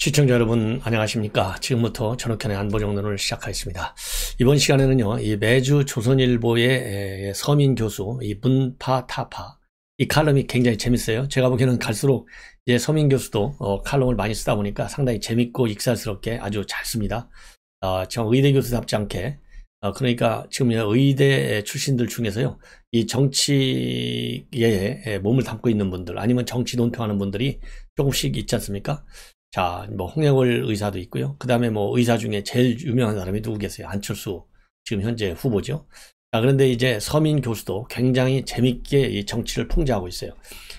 시청자 여러분 안녕하십니까 지금부터 전옥현의 안보정론을 시작하겠습니다 이번 시간에는요 이 매주 조선일보의 서민 교수 이 문파 타파 이 칼럼이 굉장히 재밌어요 제가 보기에는 갈수록 이제 서민 교수도 어, 칼럼을 많이 쓰다 보니까 상당히 재밌고 익살스럽게 아주 잘 씁니다 어, 참 의대 교수답지 않게 어, 그러니까 지금 의대 출신들 중에서요 이 정치에 몸을 담고 있는 분들 아니면 정치 논평하는 분들이 조금씩 있지 않습니까 자, 뭐 홍영월 의사도 있고요. 그 다음에 뭐 의사 중에 제일 유명한 사람이 누구 겠어요? 안철수 지금 현재 후보죠. 자, 그런데 이제 서민 교수도 굉장히 재밌게 이 정치를 풍자하고 있어요.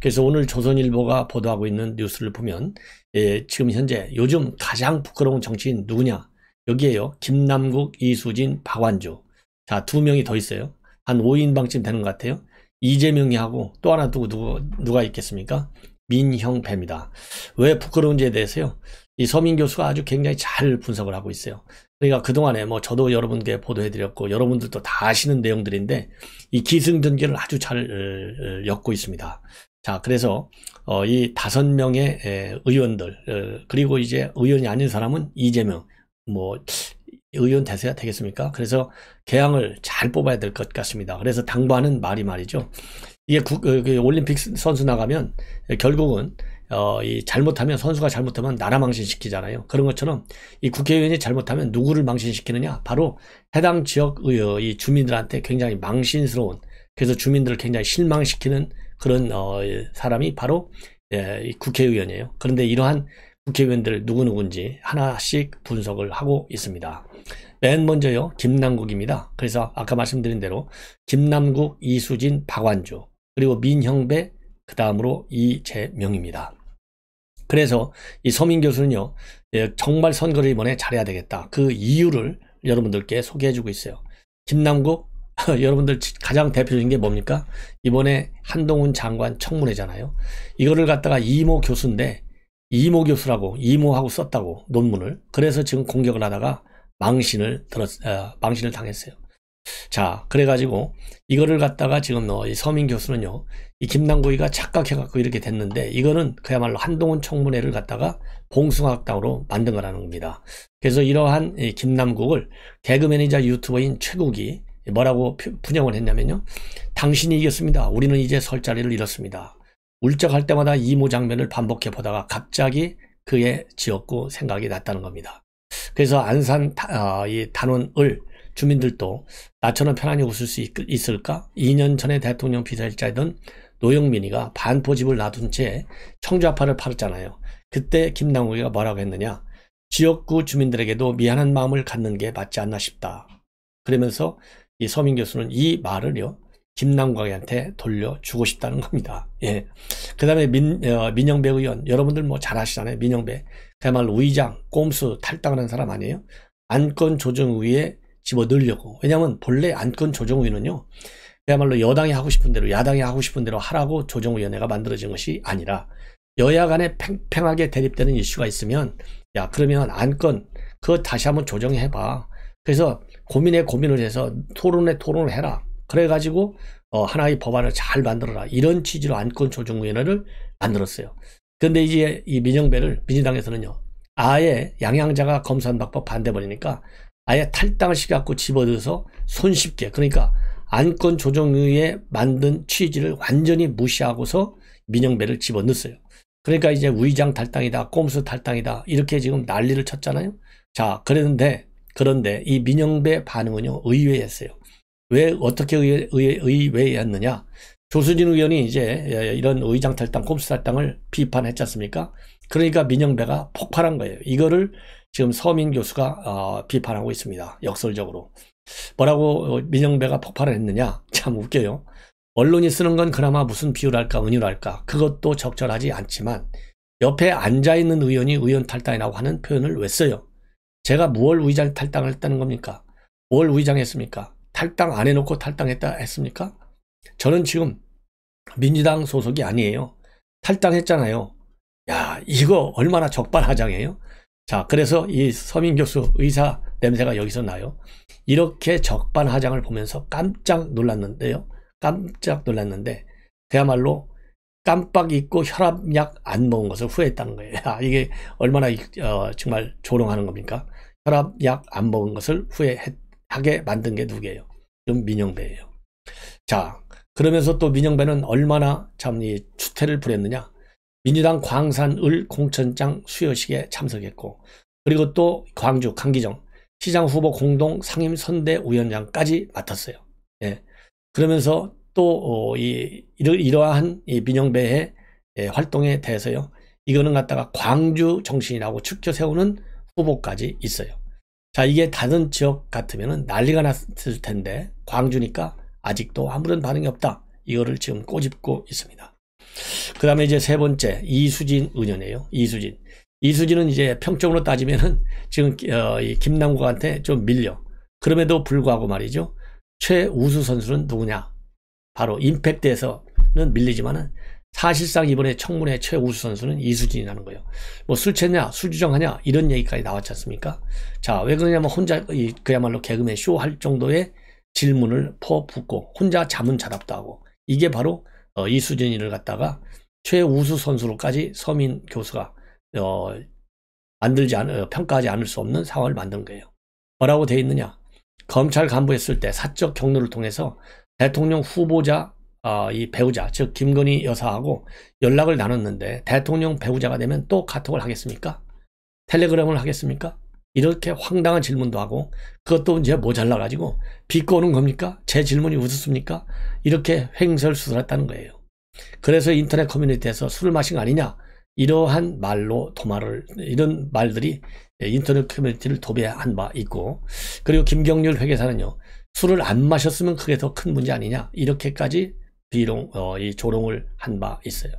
그래서 오늘 조선일보가 보도하고 있는 뉴스를 보면 예, 지금 현재 요즘 가장 부끄러운 정치인 누구냐? 여기에요. 김남국, 이수진, 박완주. 자, 두 명이 더 있어요. 한 5인방쯤 되는 것 같아요. 이재명이 하고 또 하나 누구 누구 누가 있겠습니까? 민형패입니다. 왜 부끄러운지에 대해서요. 이 서민 교수가 아주 굉장히 잘 분석을 하고 있어요. 그러니까 그동안에 뭐 저도 여러분께 보도해드렸고 여러분들도 다 아시는 내용들인데 이 기승전결을 아주 잘 어, 어, 엮고 있습니다. 자, 그래서 어, 이 다섯 명의 의원들 그리고 이제 의원이 아닌 사람은 이재명 뭐 의원 대세가 되겠습니까? 그래서 개항을 잘 뽑아야 될 것 같습니다. 그래서 당부하는 말이 말이죠. 이게 구, 그, 그 올림픽 선수 나가면 결국은 어, 이 잘못하면 선수가 잘못하면 나라 망신시키잖아요. 그런 것처럼 이 국회의원이 잘못하면 누구를 망신시키느냐? 바로 해당 지역 의이 주민들한테 굉장히 망신스러운 그래서 주민들을 굉장히 실망시키는 그런 어, 사람이 바로 예, 이 국회의원이에요. 그런데 이러한 국회의원들 누구누군지 하나씩 분석을 하고 있습니다. 맨 먼저요 김남국입니다. 그래서 아까 말씀드린 대로 김남국, 이수진, 박완주 그리고 민형배, 그 다음으로 이재명입니다. 그래서 이 서민 교수는요, 예, 정말 선거를 이번에 잘해야 되겠다. 그 이유를 여러분들께 소개해 주고 있어요. 김남국, 여러분들 가장 대표적인 게 뭡니까? 이번에 한동훈 장관 청문회잖아요. 이거를 갖다가 이모 교수인데, 이모 교수라고, 이모하고 썼다고, 논문을. 그래서 지금 공격을 하다가 망신을 들었, 어, 망신을 당했어요. 자, 그래가지고 이거를 갖다가 지금 너이 서민 교수는요, 이 김남국이가 착각해갖고 이렇게 됐는데 이거는 그야말로 한동훈 청문회를 갖다가 봉숭아학당으로 만든 거라는 겁니다. 그래서 이러한 이 김남국을 개그매니저 유튜버인 최국이 뭐라고 분양을 했냐면요, 당신이 이겼습니다. 우리는 이제 설 자리를 잃었습니다. 울적할 때마다 이모 장면을 반복해 보다가 갑자기 그의 지었고 생각이 났다는 겁니다. 그래서 안산 아, 이 단원을 주민들도 나처럼 편안히 웃을 수 있, 을까 2년 전에 대통령 비서실장이던 노영민이가 반포 집을 놔둔 채 청주 아파를 팔았잖아요. 그때 김남국이가 뭐라고 했느냐. 지역구 주민들에게도 미안한 마음을 갖는 게 맞지 않나 싶다. 그러면서 이 서민 교수는 이 말을요. 김남광이한테 돌려주고 싶다는 겁니다. 예. 그 다음에 민, 어, 민영배 의원, 여러분들 뭐 잘 아시잖아요. 민영배. 그야말로 우의장, 꼼수, 탈당하는 사람 아니에요? 안건조정위에 집어넣으려고. 왜냐하면 본래 안건 조정위는요. 그야말로 여당이 하고 싶은 대로 야당이 하고 싶은 대로 하라고 조정위원회가 만들어진 것이 아니라 여야 간에 팽팽하게 대립되는 이슈가 있으면 야 그러면 안건 그거 다시 한번 조정해봐. 그래서 고민에 고민을 해서 토론에 토론을 해라. 그래가지고 어, 하나의 법안을 잘 만들어라. 이런 취지로 안건 조정위원회를 만들었어요. 그런데 이제 이 민영배를 민주당에서는요. 아예 양양자가 검수한 방법 반대버리니까 아예 탈당을 시켜갖고 집어들어서 손쉽게 그러니까 안건 조정위에 만든 취지를 완전히 무시하고서 민영배를 집어넣었어요. 그러니까 이제 위장 탈당이다, 꼼수 탈당이다 이렇게 지금 난리를 쳤잖아요. 자 그런데 그런데 이 민영배 반응은요 의외였어요. 왜 어떻게 의외, 의외, 의외였느냐? 조수진 의원이 이제 예, 예, 이런 의장 탈당, 꼼수 탈당을 비판했지 않습니까? 그러니까 민영배가 폭발한 거예요. 이거를 지금 서민 교수가 어, 비판하고 있습니다. 역설적으로. 뭐라고 어, 민영배가 폭발을 했느냐? 참 웃겨요. 언론이 쓰는 건 그나마 무슨 비유랄까 은유랄까 그것도 적절하지 않지만 옆에 앉아있는 의원이 의원 탈당이라고 하는 표현을 왜 써요? 제가 무얼 의장 탈당을 했다는 겁니까? 뭘 의장했습니까? 탈당 안 해놓고 탈당했다 했습니까? 저는 지금 민주당 소속이 아니에요. 탈당했잖아요. 야 이거 얼마나 적발하장이에요 자, 그래서 이 서민 교수 의사 냄새가 여기서 나요. 이렇게 적반하장을 보면서 깜짝 놀랐는데요. 깜짝 놀랐는데 그야말로 깜빡 잊고 혈압약 안 먹은 것을 후회했다는 거예요. 아, 이게 얼마나 어, 정말 조롱하는 겁니까? 혈압약 안 먹은 것을 후회하게 만든 게 누구예요? 좀 민영배예요. 자, 그러면서 또 민영배는 얼마나 참 이 추태를 부렸느냐? 민주당 광산을 공천장 수여식에 참석했고 그리고 또 광주 강기정 시장 후보 공동 상임선대위원장까지 맡았어요. 예. 그러면서 또이 어, 이러한 이 민영배의 예, 활동에 대해서요. 이거는 갖다가 광주 정신이라고 축켜 세우는 후보까지 있어요. 자 이게 다른 지역 같으면 난리가 났을 텐데 광주니까 아직도 아무런 반응이 없다. 이거를 지금 꼬집고 있습니다. 그 다음에 이제 세 번째 이수진 의원이에요. 이수진. 이수진은 이제 평점으로 따지면은 지금 어, 이 김남국한테 좀 밀려. 그럼에도 불구하고 말이죠. 최우수 선수는 누구냐? 바로 임팩트에서는 밀리지만은 사실상 이번에 청문회 최우수 선수는 이수진이라는 거예요. 뭐술 취했냐, 술 주정하냐 이런 얘기까지 나왔지 않습니까? 자, 왜 그러냐면 혼자 이, 그야말로 개그맨 쇼 할 정도의 질문을 퍼붓고 혼자 자문자답도 하고 이게 바로 어, 이수진이를 갖다가 최우수 선수로까지 서민 교수가 어, 만들지 않, 어, 평가하지 않을 수 없는 상황을 만든 거예요. 뭐라고 돼 있느냐? 검찰 간부했을 때 사적 경로를 통해서 대통령 후보자 어, 이 배우자 즉 김건희 여사하고 연락을 나눴는데 대통령 배우자가 되면 또 카톡을 하겠습니까? 텔레그램을 하겠습니까? 이렇게 황당한 질문도 하고 그것도 이제 모잘라가지고 비꼬는 겁니까? 제 질문이 웃었습니까 이렇게 횡설수설했다는 거예요. 그래서 인터넷 커뮤니티에서 술을 마신 거 아니냐? 이러한 말로 도마를 이런 말들이 인터넷 커뮤니티를 도배한 바 있고 그리고 김경률 회계사는요 술을 안 마셨으면 그게 더 큰 문제 아니냐 이렇게까지 비롱 어, 이 조롱을 한 바 있어요.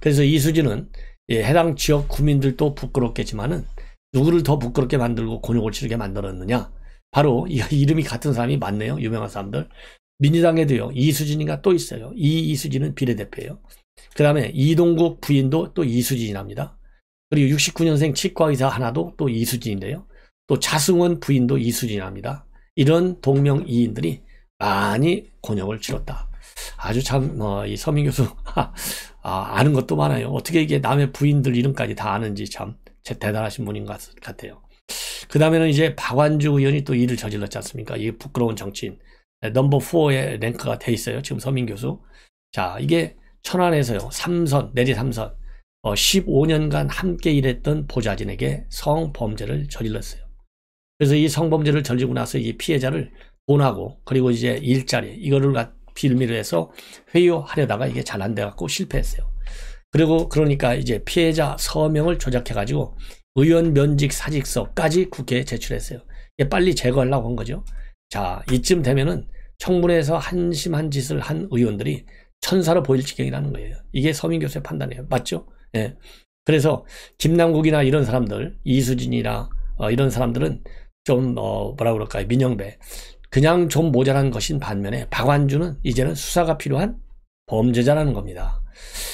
그래서 이수진은 예, 해당 지역 구민들도 부끄럽겠지만은 누구를 더 부끄럽게 만들고 곤욕을 치르게 만들었느냐? 바로 이 이름이 같은 사람이 많네요. 유명한 사람들. 민주당에도요. 이수진이가 또 있어요. 이 이수진은 비례대표예요. 그 다음에 이동국 부인도 또 이수진이랍니다. 그리고 69년생 치과의사 하나도 또 이수진인데요. 또 자승원 부인도 이수진이랍니다. 이런 동명이인들이 많이 곤욕을 치렀다. 아주 참, 어, 서민교수, 아, 아는 것도 많아요. 어떻게 이게 남의 부인들 이름까지 다 아는지 참. 대단하신 분인 것 같아요. 그 다음에는 이제 박완주 의원이 또 일을 저질렀지 않습니까? 이 부끄러운 정치인. 네, 넘버 4의 랭크가 돼 있어요. 지금 서민 교수. 자, 이게 천안에서요. 3선내지3선 어, 15년간 함께 일했던 보좌진에게 성범죄를 저질렀어요. 그래서 이 성범죄를 저지르고 나서 이 피해자를 돈하고 그리고 이제 일자리 이거를 빌미로 해서 회유하려다가 이게 잘 안 돼갖고 실패했어요. 그리고 그러니까 이제 피해자 서명을 조작해가지고 의원 면직 사직서까지 국회에 제출했어요. 빨리 제거하려고 한 거죠. 자, 이쯤 되면은 청문회에서 한심한 짓을 한 의원들이 천사로 보일 지경이라는 거예요. 이게 서민교수의 판단이에요. 맞죠? 예. 그래서 김남국이나 이런 사람들, 이수진이나 어, 이런 사람들은 좀, 어, 뭐라 그럴까요? 민영배. 그냥 좀 모자란 것인 반면에 박완주는 이제는 수사가 필요한 범죄자라는 겁니다.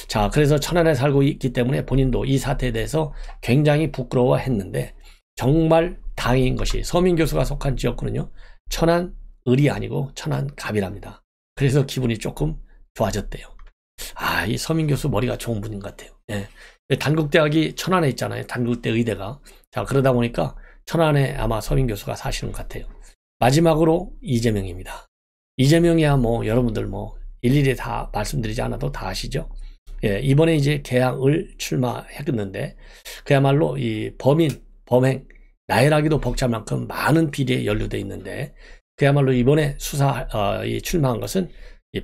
자, 그래서 천안에 살고 있기 때문에 본인도 이 사태에 대해서 굉장히 부끄러워했는데 정말 다행인 것이 서민 교수가 속한 지역구는요. 천안 을이 아니고 천안 갑이랍니다. 그래서 기분이 조금 좋아졌대요. 아, 이 서민 교수 머리가 좋은 분인 것 같아요. 예. 단국대학이 천안에 있잖아요. 단국대 의대가. 자, 그러다 보니까 천안에 아마 서민 교수가 사시는 것 같아요. 마지막으로 이재명입니다. 이재명이야 뭐 여러분들 뭐 일일이 다 말씀드리지 않아도 다 아시죠? 예, 이번에 이제 개항을 출마했는데 그야말로 이 범인, 범행, 나열하기도 벅찰 만큼 많은 비리에 연루돼 있는데 그야말로 이번에 수사 어, 출마한 것은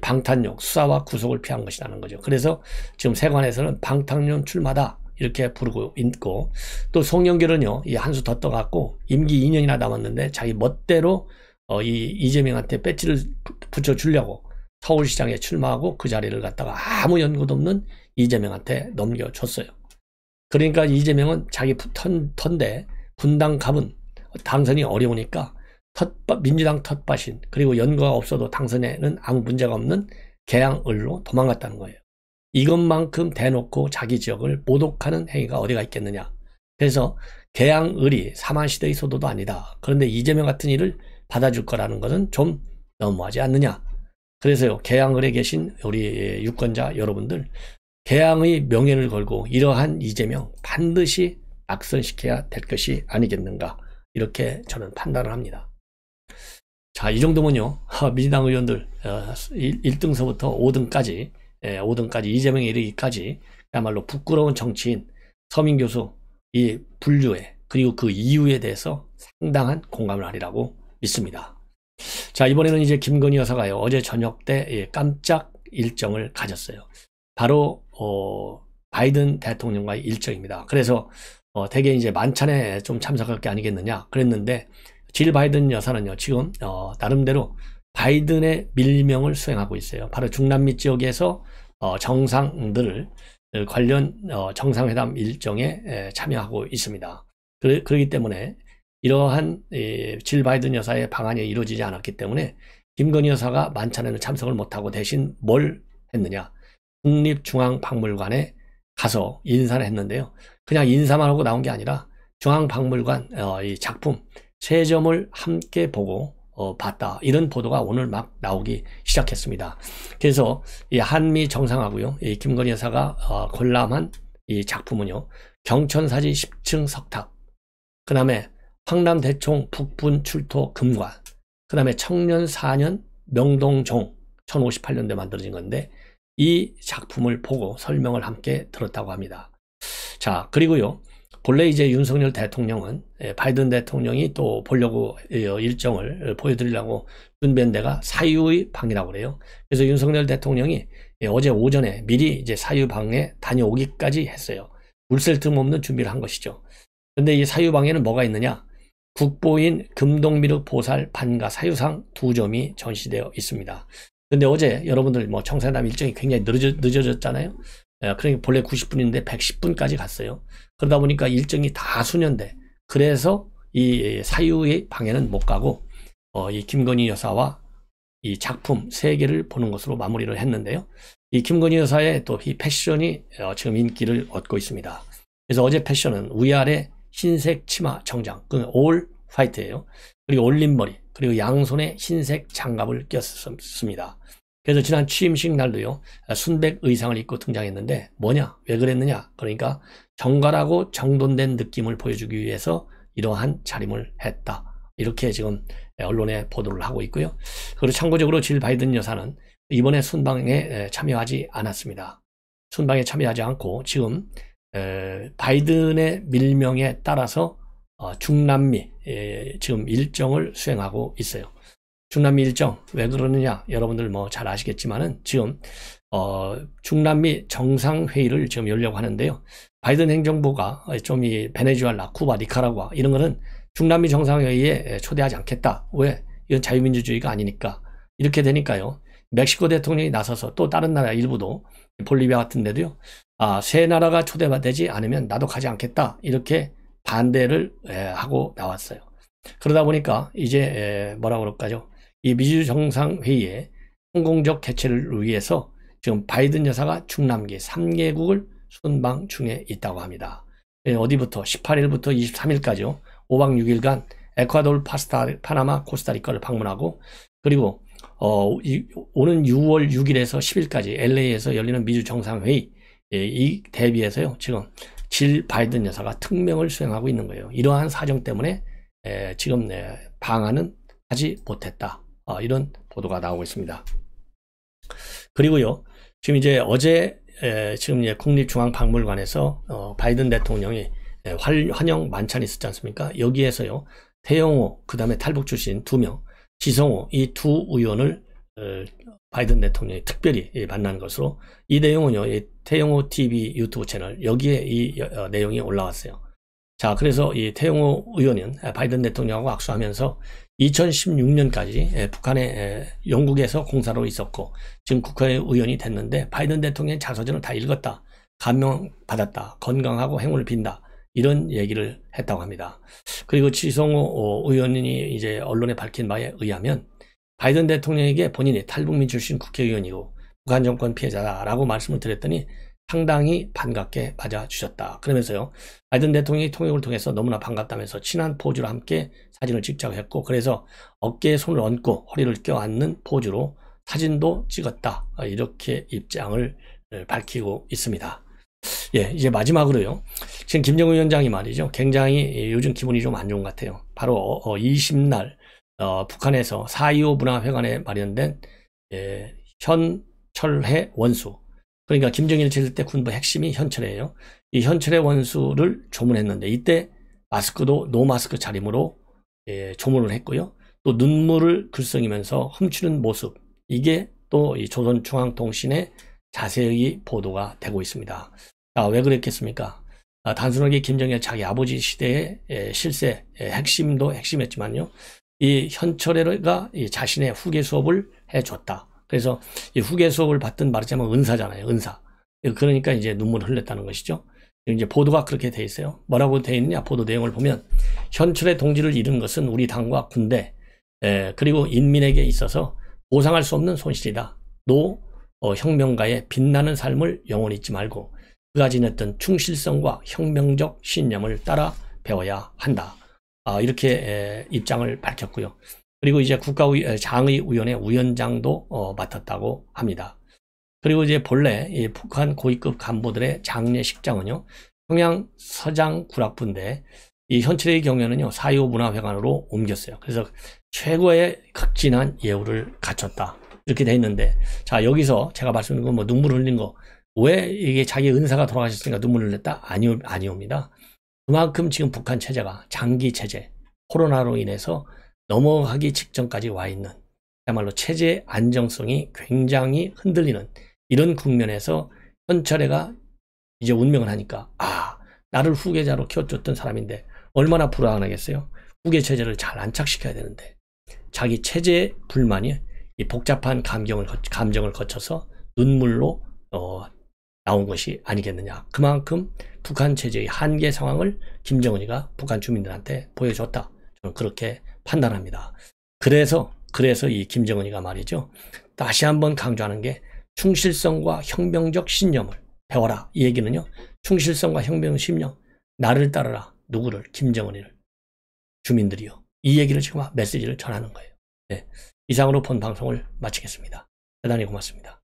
방탄용 수사와 구속을 피한 것이라는 거죠. 그래서 지금 세관에서는 방탄용 출마다 이렇게 부르고 있고 또 송영길은요 이한수 더 떠갖고 임기 2년이나 남았는데 자기 멋대로 어, 이 이재명한테 배지를 붙여주려고 서울시장에 출마하고 그 자리를 갖다가 아무 연고도 없는 이재명한테 넘겨줬어요. 그러니까 이재명은 자기 턴, 턴대 분당 갑은 당선이 어려우니까 텃밭, 민주당 텃밭인 그리고 연고가 없어도 당선에는 아무 문제가 없는 개항을로 도망갔다는 거예요. 이것만큼 대놓고 자기 지역을 모독하는 행위가 어디가 있겠느냐. 그래서 개항을이 사만시대의 소도도 아니다. 그런데 이재명 같은 일을 받아줄 거라는 것은 좀 너무하지 않느냐. 그래서요, 개항을에 계신 우리 유권자 여러분들, 개항의 명예를 걸고 이러한 이재명 반드시 악선시켜야 될 것이 아니겠는가. 이렇게 저는 판단을 합니다. 자, 이 정도면요, 민주당 의원들 1등서부터 어, 5등까지, 5등까지, 예, 이재명에 이르기까지, 그야말로 부끄러운 정치인, 서민교수, 이 분류에, 그리고 그 이유에 대해서 상당한 공감을 하리라고 믿습니다. 자, 이번에는 이제 김건희 여사가요. 어제 저녁 때 예, 깜짝 일정을 가졌어요. 바로 어, 바이든 대통령과의 일정입니다. 그래서 어, 대개 이제 만찬에 좀 참석할 게 아니겠느냐 그랬는데 질 바이든 여사는요. 지금 어, 나름대로 바이든의 밀명을 수행하고 있어요. 바로 중남미 지역에서 어, 정상들을 어, 관련 어, 정상회담 일정에 참여하고 있습니다. 그, 그렇기 때문에 이러한 예, 질 바이든 여사의 방안이 이루어지지 않았기 때문에 김건희 여사가 만찬에는 참석을 못하고 대신 뭘 했느냐. 국립중앙박물관에 가서 인사를 했는데요. 그냥 인사만 하고 나온 게 아니라 중앙박물관 어, 이 작품 세 점을 함께 보고 어, 봤다. 이런 보도가 오늘 막 나오기 시작했습니다. 그래서 이 한미 정상하고요. 이 김건희 여사가 어, 관람한 이 작품은요. 경천사지 10층 석탑. 그 다음에 황남대총 북분 출토 금관 그 다음에 청년 4년 명동종 1058년도에 만들어진 건데 이 작품을 보고 설명을 함께 들었다고 합니다. 자 그리고요 본래 이제 윤석열 대통령은 예, 바이든 대통령이 또 보려고 예, 일정을 보여드리려고 준비한 데가 사유의 방이라고 그래요. 그래서 윤석열 대통령이 예, 어제 오전에 미리 이제 사유 방에 다녀오기까지 했어요. 물셀 틈없는 준비를 한 것이죠. 근데 이 사유 방에는 뭐가 있느냐? 국보인 금동미륵 보살 반가 사유상 두 점이 전시되어 있습니다. 근데 어제 여러분들 뭐 청산담 일정이 굉장히 늦어, 졌잖아요 예, 그러니까 본래 90분인데 110분까지 갔어요. 그러다 보니까 일정이 다수년대 그래서 이 사유의 방에는 못 가고 어, 이 김건희 여사와 이 작품 세 개를 보는 것으로 마무리를 했는데요. 이 김건희 여사의 또 이 패션이 어, 지금 인기를 얻고 있습니다. 그래서 어제 패션은 위아래 흰색 치마 정장, 그 올 화이트예요. 그리고 올린 머리, 그리고 양손에 흰색 장갑을 꼈습니다. 그래서 지난 취임식 날도요 순백 의상을 입고 등장했는데 뭐냐 왜 그랬느냐 그러니까 정갈하고 정돈된 느낌을 보여주기 위해서 이러한 차림을 했다 이렇게 지금 언론에 보도를 하고 있고요 그리고 참고적으로 질 바이든 여사는 이번에 순방에 참여하지 않았습니다 순방에 참여하지 않고 지금 바이든의 밀명에 따라서 어, 중남미 지금 일정을 수행하고 있어요. 중남미 일정 왜 그러느냐 여러분들 뭐 잘 아시겠지만은 지금 어 중남미 정상회의를 지금 열려고 하는데요. 바이든 행정부가 좀 이 베네수엘라, 쿠바, 니카라과 이런 거는 중남미 정상회의에 초대하지 않겠다. 왜? 이건 자유민주주의가 아니니까. 이렇게 되니까요. 멕시코 대통령이 나서서 또 다른 나라 일부도 볼리비아 같은 데도요. 아, 세 나라가 초대되지 않으면 나도 가지 않겠다. 이렇게 반대를 에, 예, 하고 나왔어요. 그러다 보니까 이제 에, 예, 뭐라 그럴까요? 이 미주 정상회의의 성공적 개최를 위해서 지금 바이든 여사가 중남미 3개국을 순방 중에 있다고 합니다. 예, 어디부터 18일부터 23일까지요. 5박 6일간 에콰도르, 파스타, 파나마, 코스타리카를 방문하고 그리고 어, 이, 오는 6월 6일에서 10일까지 LA에서 열리는 미주 정상회의 예, 이 대비해서요 지금 질 바이든 여사가 특명을 수행하고 있는 거예요. 이러한 사정 때문에 예, 지금 예, 방안은 하지 못했다. 어, 이런 보도가 나오고 있습니다. 그리고요 지금 이제 어제 예, 지금 이 국립중앙박물관에서 어, 바이든 대통령이 예, 환영 만찬이 있었지 않습니까? 여기에서요 태영호 그 다음에 탈북 출신 두명 지성호이두 의원을 어, 바이든 대통령이 특별히 예, 만난 것으로 이 내용은요 이태용호 TV 유튜브 채널 여기에 이 어, 내용이 올라왔어요. 자 그래서 이태용호 의원은 아, 바이든 대통령하고 악수하면서 2016년까지 예, 북한의 영국에서 공사로 있었고 지금 국회의원이 됐는데 바이든 대통령의 자서전을 다 읽었다. 감명받았다. 건강하고 행운을 빈다. 이런 얘기를 했다고 합니다. 그리고 지성호 어, 의원이 이제 언론에 밝힌 바에 의하면 바이든 대통령에게 본인이 탈북민 출신 국회의원이고 북한 정권 피해자다라고 말씀을 드렸더니 상당히 반갑게 맞아주셨다. 그러면서요. 바이든 대통령이 통역을 통해서 너무나 반갑다면서 친한 포즈로 함께 사진을 찍자고 했고 그래서 어깨에 손을 얹고 허리를 껴안는 포즈로 사진도 찍었다. 이렇게 입장을 밝히고 있습니다. 예, 이제 마지막으로요. 지금 김정은 위원장이 말이죠. 굉장히 요즘 기분이 좀 안 좋은 것 같아요. 바로 어, 20날 어, 어, 북한에서 4.25 문화회관에 마련된 예, 현철회 원수. 그러니까 김정일 지제때 군부 핵심이 현철회예요. 이 현철회 원수를 조문했는데 이때 마스크도 노 마스크 차림으로 예, 조문을 했고요. 또 눈물을 글썽이면서 훔치는 모습. 이게 또 이 조선중앙통신의 자세히 보도가 되고 있습니다. 아, 왜 그랬겠습니까? 아, 단순하게 김정일 자기 아버지 시대의 에, 실세 에, 핵심도 핵심했지만요. 이 현철애가 이 자신의 후계 수업을 해줬다. 그래서 이 후계 수업을 받든 말하자면 은사잖아요. 은사. 그러니까 이제 눈물을 흘렸다는 것이죠. 이제 보도가 그렇게 돼 있어요. 뭐라고 돼 있느냐? 보도 내용을 보면 현철의 동지를 잃은 것은 우리 당과 군대 에, 그리고 인민에게 있어서 보상할 수 없는 손실이다. 노 어, 혁명가의 빛나는 삶을 영원히 잊지 말고 그가 지냈던 충실성과 혁명적 신념을 따라 배워야 한다. 아, 이렇게 에, 입장을 밝혔고요. 그리고 이제 국가의 장의 위원회 위원장도 어, 맡았다고 합니다. 그리고 이제 본래 북한 고위급 간부들의 장례식장은요 평양 서장 구락부인데 이 현철의 경우에는요 사유 문화회관으로 옮겼어요. 그래서 최고의 극진한 예우를 갖췄다. 이렇게 돼 있는데 자 여기서 제가 말씀드린 건 뭐 눈물 흘린 거 왜 이게 자기 은사가 돌아가셨으니까 눈물 흘렸다 아니 아니옵니다 그만큼 지금 북한 체제가 장기 체제 코로나로 인해서 넘어가기 직전까지 와 있는 그야말로 체제 안정성이 굉장히 흔들리는 이런 국면에서 현철애가 이제 운명을 하니까 아 나를 후계자로 키워줬던 사람인데 얼마나 불안하겠어요 후계 체제를 잘 안착시켜야 되는데 자기 체제 불만이 이 복잡한 감정을, 감정을 거쳐서 눈물로 어, 나온 것이 아니겠느냐. 그만큼 북한 체제의 한계 상황을 김정은이가 북한 주민들한테 보여줬다. 저는 그렇게 판단합니다. 그래서 그래서 이 김정은이가 말이죠. 다시 한번 강조하는 게 충실성과 혁명적 신념을 배워라. 이 얘기는요. 충실성과 혁명 적 신념. 나를 따르라. 누구를? 김정은이를. 주민들이요. 이 얘기를 지금 메시지를 전하는 거예요. 네. 이상으로 본 방송을 마치겠습니다. 대단히 고맙습니다.